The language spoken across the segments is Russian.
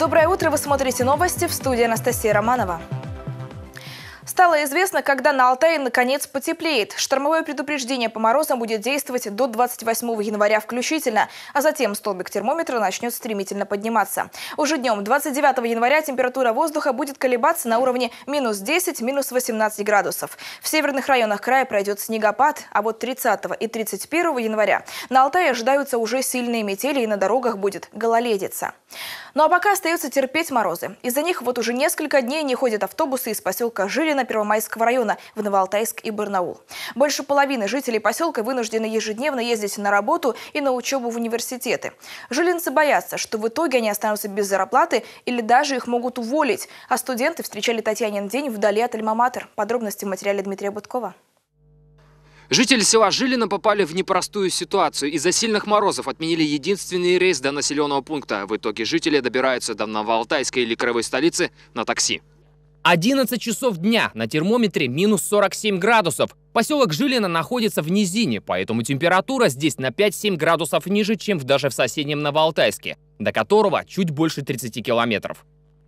Доброе утро, вы смотрите новости в студии Анастасии Романова. Стало известно, когда на Алтае наконец потеплеет. Штормовое предупреждение по морозам будет действовать до 28 января включительно, а затем столбик термометра начнет стремительно подниматься. Уже днем 29 января температура воздуха будет колебаться на уровне минус 10, минус 18 градусов. В северных районах края пройдет снегопад, а вот 30 и 31 января на Алтае ожидаются уже сильные метели и на дорогах будет гололедица. Ну а пока остается терпеть морозы. Из-за них вот уже несколько дней не ходят автобусы из поселка Жилина Первомайского района в Новоалтайск и Барнаул. Больше половины жителей поселка вынуждены ежедневно ездить на работу и на учебу в университеты. Жилинцы боятся, что в итоге они останутся без зарплаты или даже их могут уволить. А студенты встречали Татьянин день вдали от Альма-Матер. Подробности в материале Дмитрия Буткова. Жители села Жилина попали в непростую ситуацию. Из-за сильных морозов отменили единственный рейс до населенного пункта. В итоге жители добираются до Новоалтайской или Крывой столицы на такси. 11 часов дня, на термометре минус 47 градусов. Поселок Жилина находится в низине, поэтому температура здесь на 5-7 градусов ниже, чем даже в соседнем Новоалтайске, до которого чуть больше 30 километров.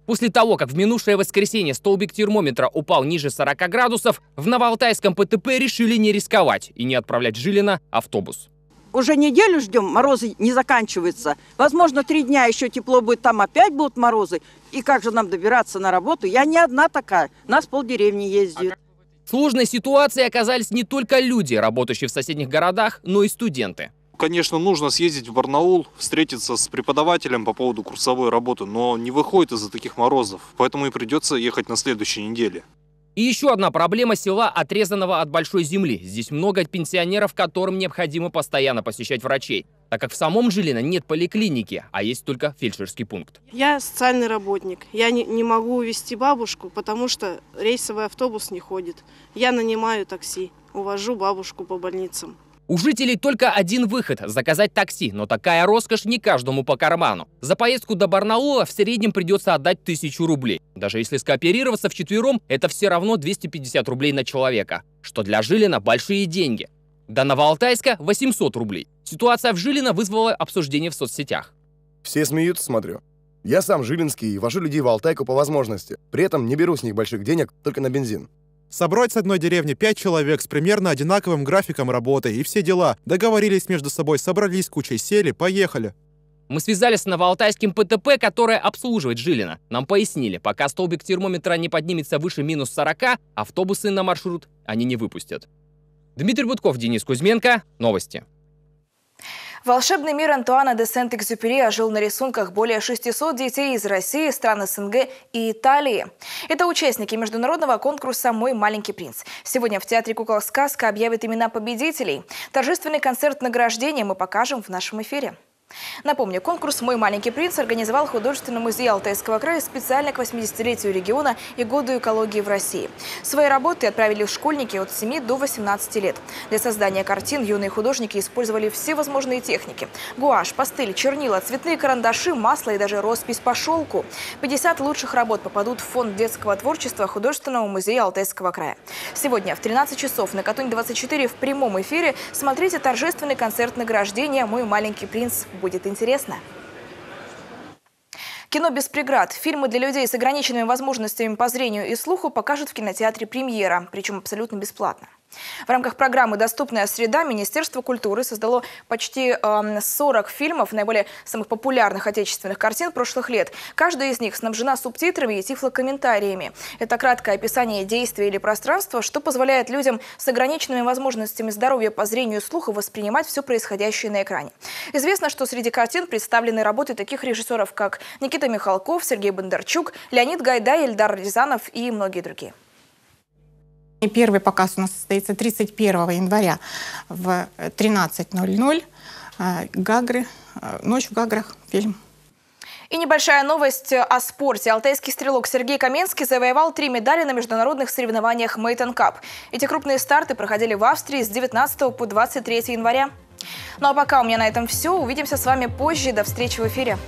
После того, как в минувшее воскресенье столбик термометра упал ниже 40 градусов, в Новоалтайском ПТП решили не рисковать и не отправлять Жилина автобус уже неделю ждем, морозы не заканчиваются. Возможно, три дня еще тепло будет, там опять будут морозы. И как же нам добираться на работу? Я не одна такая, нас полдеревни ездит. В сложной ситуации оказались не только люди, работающие в соседних городах, но и студенты. Конечно, нужно съездить в Барнаул, встретиться с преподавателем по поводу курсовой работы, но не выходит из-за таких морозов, поэтому и придется ехать на следующей неделе. И еще одна проблема села, отрезанного от большой земли. Здесь много пенсионеров, которым необходимо постоянно посещать врачей, так как в самом Жилино нет поликлиники, а есть только фельдшерский пункт. Я социальный работник. Я не, не могу увезти бабушку, потому что рейсовый автобус не ходит. Я нанимаю такси, увожу бабушку по больницам. У жителей только один выход – заказать такси, но такая роскошь не каждому по карману. За поездку до Барнаула в среднем придется отдать тысячу рублей. Даже если скооперироваться вчетвером, это все равно 250 рублей на человека, что для Жилина большие деньги. До Новоалтайска 800 рублей. Ситуация в Жилина вызвала обсуждение в соцсетях. Все смеются, смотрю. Я сам жилинский и вожу людей в Алтайку по возможности. При этом не беру с них больших денег, только на бензин. Собрать с одной деревни пять человек с примерно одинаковым графиком работы и все дела. Договорились между собой, собрались кучей, сели, поехали. Мы связались с новоалтайским ПТП, которое обслуживает Жилина. Нам пояснили, пока столбик термометра не поднимется выше минус 40, автобусы на маршрут они не выпустят. Дмитрий Будков, Денис Кузьменко. Новости. Волшебный мир Антуана де Сент-Экзюпери ожил на рисунках более 600 детей из России, стран СНГ и Италии. Это участники международного конкурса «Мой маленький принц». Сегодня в Театре кукол «Сказка» объявят имена победителей. Торжественный концерт награждения мы покажем в нашем эфире. Напомню, конкурс «Мой маленький принц» организовал художественный музей Алтайского края специально к 80-летию региона и году экологии в России. Свои работы отправили школьники от 7 до 18 лет. Для создания картин юные художники использовали все возможные техники. Гуашь, пастель, чернила, цветные карандаши, масло и даже роспись по шелку. 50 лучших работ попадут в фонд детского творчества Художественного музея Алтайского края. Сегодня в 13 часов на Катунь-24 в прямом эфире смотрите торжественный концерт награждения «Мой маленький принц будет интересно. Кино без преград. Фильмы для людей с ограниченными возможностями по зрению и слуху покажут в кинотеатре «Премьера», причем абсолютно бесплатно. В рамках программы «Доступная среда» Министерство культуры создало почти 40 эм, фильмов, наиболее самых популярных отечественных картин прошлых лет. Каждая из них снабжена субтитрами и тифлокомментариями. Это краткое описание действия или пространства, что позволяет людям с ограниченными возможностями здоровья по зрению и слуху воспринимать все происходящее на экране. Известно, что среди картин представлены работы таких режиссеров, как Никита Михалков, Сергей Бондарчук, Леонид Гайда, Эльдар Рязанов и многие другие. Первый показ у нас состоится 31 января в 13.00. А, Гагры. А, Ночь в Гаграх. Фильм. И небольшая новость о спорте. Алтайский стрелок Сергей Каменский завоевал три медали на международных соревнованиях Мейтен Кап. Эти крупные старты проходили в Австрии с 19 по 23 января. Ну а пока у меня на этом все. Увидимся с вами позже. До встречи в эфире.